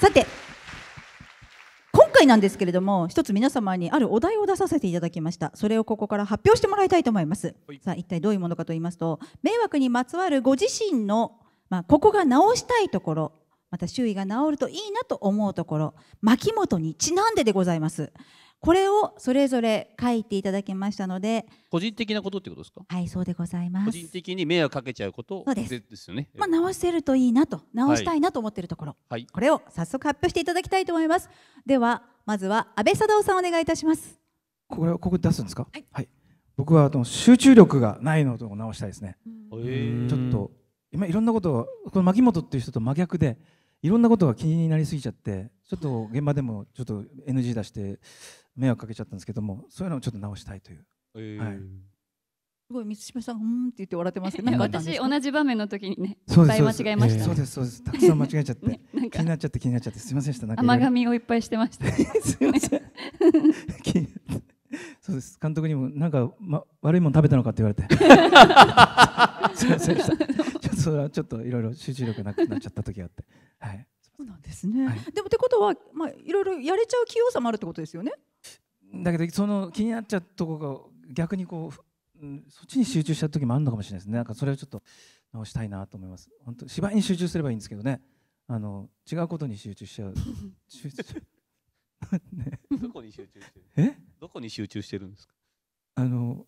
さて今回なんですけれども一つ皆様にあるお題を出させていただきましたそれをここから発表してもらいたいと思いますさあ一体どういうものかと言いますと迷惑にまつわるご自身の、まあ、ここが直したいところまた周囲が治るといいなと思うところ牧本にちなんででございますこれをそれぞれ書いていただきましたので個人的なことってことですかはいそうでございます個人的に迷惑かけちゃうことそうですですよね、まあ、直せるといいなと直したいなと思っているところ、はい、これを早速発表していただきたいと思いますではまずは安倍佐藤さんお願いいたしますこれここ出すんですか、はい、はい、僕はあの集中力がないのと直したいですねちょっと今いろんなことこの牧本っていう人と真逆でいろんなことが気になりすぎちゃってちょっと現場でもちょっと NG 出して迷惑かけちゃったんですけどもそういうのをちょっと直したいという。えー、はいすごい満島さんうんって言って笑ってますけど、私同じ場面の時にね、いっぱい間違えました、そうですそうです、たくさん間違えちゃって、気になっちゃって気になっちゃってすみませんでした。甘髪をいっぱいしてました。すみません。そうです監督にもなんか、ま、悪いもん食べたのかって言われて すみませんでしたちょっとそれはちょっといろいろ集中力なくなっちゃった時があってはいそうなんですね、でもってことはまあいろいろやれちゃう器用さもあるってことですよねだけどその気になっちゃうとこが逆にこう、うん、そっちに集中した時もあるのかもしれないですねなんかそれをちょっと直したいなと思います本当芝居に集中すればいいんですけどねあの違うことに集中しちゃう集中ね、どこに集中してるえどこに集中してるんですかあの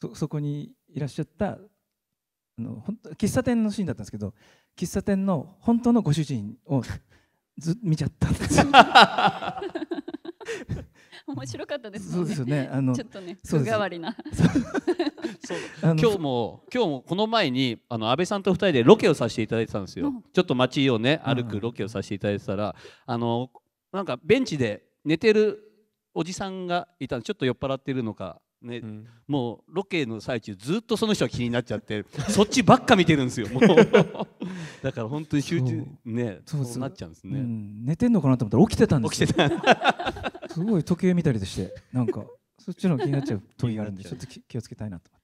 そそこにいらっしゃったあの本当喫茶店のシーンだったんですけど喫茶店の本当のご主人をず見ちゃったんですよ 面白かったです、ね、そうですね。あのちょっとね、そうわりな。今日も今日もこの前にあの安倍さんと二人でロケをさせていただいてたんですよ。ちょっと街をね歩くロケをさせていただいてたら、あのなんかベンチで寝てるおじさんがいたんでちょっと酔っ払ってるのか。ね、うん、もうロケの最中ずっとその人が気になっちゃってそっちばっか見てるんですよもう だから本当に集中ねそうなっちゃうんですね、うん、寝てんのかなと思ったら起きてたんですよ起きてたすごい時計見たりでしてなんかそっち の気になっちゃう時があるんでちょっと気をつけたいなと思っ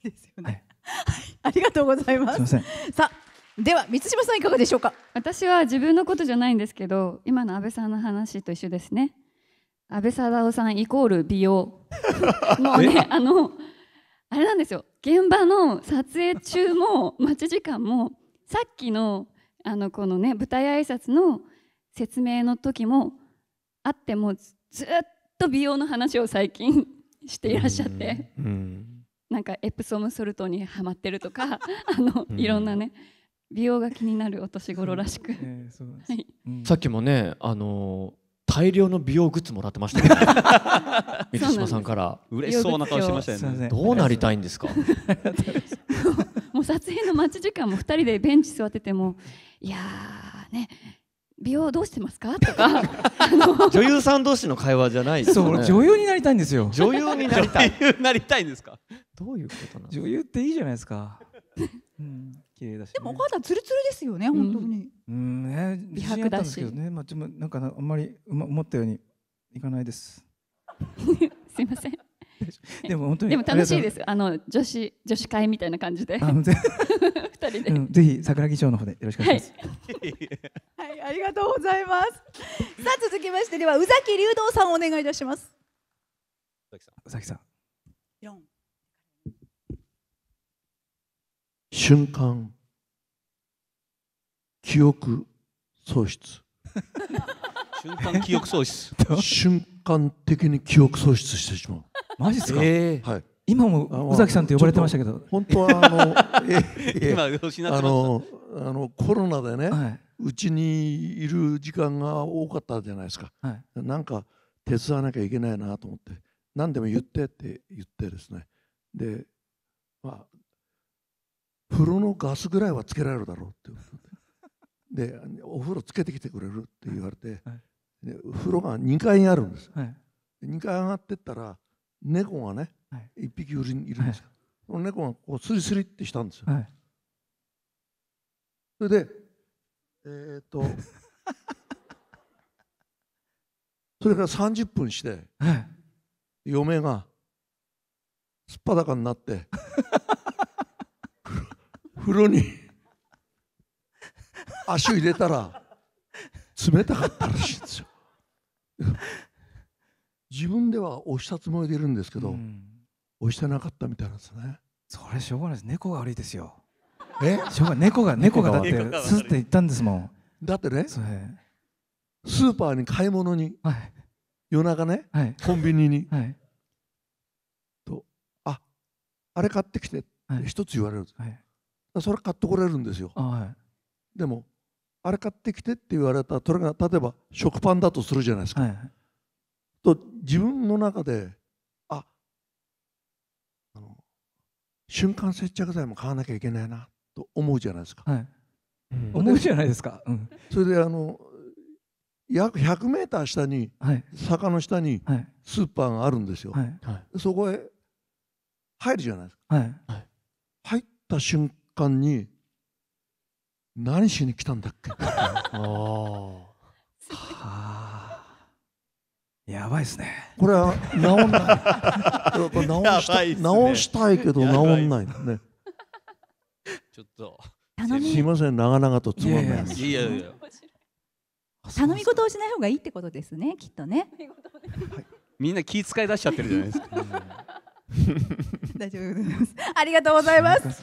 てそうですよね、はい、ありがとうございますすみませんさあでは満島さんいかがでしょうか私は自分のことじゃないんですけど今の安倍さんの話と一緒ですね安倍貞夫さんイコール美容 もうねあのあれなんですよ現場の撮影中も 待ち時間もさっきのあのこのね舞台挨拶の説明の時もあってもずっと美容の話を最近していらっしゃって、うん、なんかエプソムソルトにはまってるとか あの、うん、いろんなね美容が気になるお年頃らしく、さっきもねあのー大量の美容グッズもらってましたけど、水島さんから嬉しそうな顔してましたよねどうなりたいんですか もう撮影の待ち時間も二人でベンチ座っててもいやーね美容どうしてますかとか 女優さん同士の会話じゃないですそう、女優になりたいんですよ女優になりたい女優になりたいんですかどういうことなの女優っていいじゃないですか、うん、綺麗だし、ね、でもお母さんツルツルですよね、うん、本当にうんね美白だしねまあちょなんかあんまり思ったようにいかないです すみませんでも本当にでも楽しいですあの女子女子会みたいな感じで 二人で、うん、ぜひ桜木町の方でよろしくお願いしますはい、はい、ありがとうございますさあ続きましてでは宇崎竜道さんお願いいたします宇崎さん宇崎さん四瞬間記憶喪失瞬間記憶喪失瞬間的に記憶喪失してしまうマジですか、えー、はい、今も宇崎さんと呼ばれてましたけど本当はあの、えー、あのあのコロナでねうち、はい、にいる時間が多かったじゃないですか、はい、なんか手伝わなきゃいけないなと思って何でも言ってって言ってですねでまあ風呂のガスぐらいはつけられるだろうってででお風呂つけてきてくれるって言われて、はい、風呂が2階にあるんです、はい、2階上がってったら猫がね、はい、1匹いるんですけど、猫がこうスリスリってしたんですよ。それで、えー、っと、それから30分して、嫁がすっぱだかになって 風呂に足を入れたら冷たかったらしいんですよ。自分では押したつもりでいるんですけど、うん、押してなかったみたいなんですねそれしょうがないです猫が悪いですよえしょうがない猫が 猫がだってスって言ったんですもんだってねスーパーに買い物に、はい、夜中ね、はい、コンビニに、はい、とああれ買ってきてって一つ言われる、はい、それ買ってこれるんですよ、はい、でもあれ買ってきてって言われたそれが例えば食パンだとするじゃないですか、はいと自分の中でああの瞬間接着剤も買わなきゃいけないなと思うじゃないですか、はいうん、思うじゃないですか、うん、それであの約 100m 下に、はい、坂の下にスーパーがあるんですよ、はい、そこへ入るじゃないですか、はい、入った瞬間に何しに来たんだっけ ああやばいですね。これは治んない。こ治したい、ね、治したいけど治んないね。ちょっと。すみません長々とつまんない。いやいや。頼み事をしない方がいいってことですねきっとね。はい、みんな気遣い出しちゃってるじゃないですか。大丈夫です。ありがとうございます。